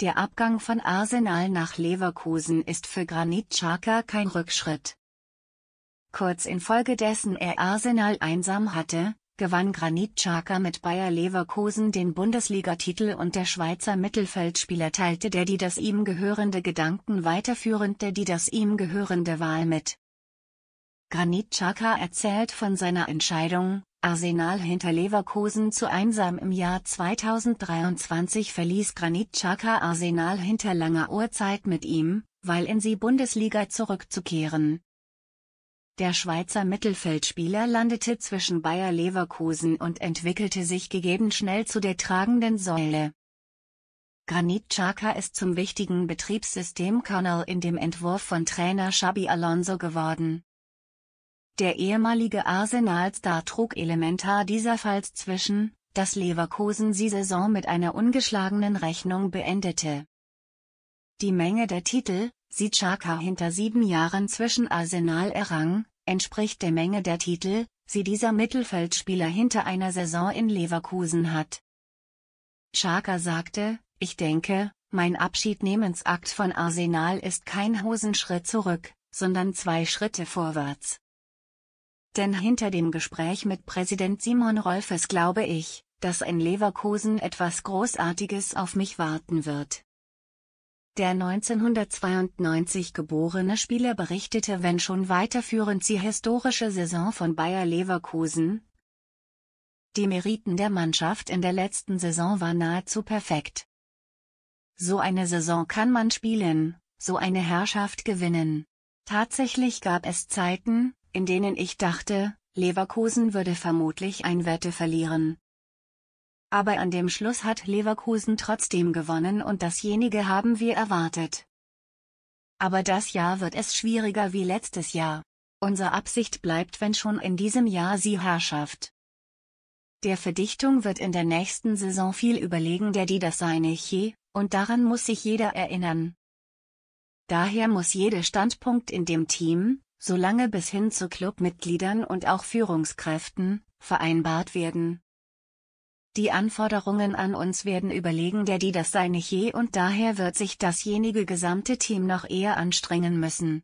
Der Abgang von Arsenal nach Leverkusen ist für Granit Xhaka kein Rückschritt. Kurz infolgedessen er Arsenal einsam hatte, gewann Granit Xhaka mit Bayer Leverkusen den Bundesligatitel und der Schweizer Mittelfeldspieler teilte der die das ihm gehörende Gedanken weiterführend der die das ihm gehörende Wahl mit. Granit Xhaka erzählt von seiner Entscheidung, Arsenal hinter Leverkusen zu einsam im Jahr 2023 verließ Granit Xhaka Arsenal hinter langer Uhrzeit mit ihm, weil in sie Bundesliga zurückzukehren. Der Schweizer Mittelfeldspieler landete zwischen Bayer Leverkusen und entwickelte sich gegeben schnell zu der tragenden Säule. Granit Xhaka ist zum wichtigen Betriebssystem Colonel in dem Entwurf von Trainer Xabi Alonso geworden. Der ehemalige Arsenalstar trug elementar dieserfalls zwischen, dass Leverkusen die Saison mit einer ungeschlagenen Rechnung beendete. Die Menge der Titel, die Chaka hinter sieben Jahren zwischen Arsenal errang, entspricht der Menge der Titel, sie dieser Mittelfeldspieler hinter einer Saison in Leverkusen hat. Chaka sagte, ich denke, mein Abschiednehmensakt von Arsenal ist kein Hosenschritt zurück, sondern zwei Schritte vorwärts denn hinter dem Gespräch mit Präsident Simon Rolfes glaube ich, dass in Leverkusen etwas Großartiges auf mich warten wird. Der 1992 geborene Spieler berichtete wenn schon weiterführend die historische Saison von Bayer Leverkusen. Die Meriten der Mannschaft in der letzten Saison war nahezu perfekt. So eine Saison kann man spielen, so eine Herrschaft gewinnen. Tatsächlich gab es Zeiten, in denen ich dachte, Leverkusen würde vermutlich ein Wette verlieren. Aber an dem Schluss hat Leverkusen trotzdem gewonnen und dasjenige haben wir erwartet. Aber das Jahr wird es schwieriger wie letztes Jahr. Unsere Absicht bleibt, wenn schon in diesem Jahr sie Herrschaft. Der Verdichtung wird in der nächsten Saison viel überlegen, der die das seine je, und daran muss sich jeder erinnern. Daher muss jeder Standpunkt in dem Team, solange bis hin zu Clubmitgliedern und auch Führungskräften, vereinbart werden. Die Anforderungen an uns werden überlegen der die das seine je und daher wird sich dasjenige gesamte Team noch eher anstrengen müssen.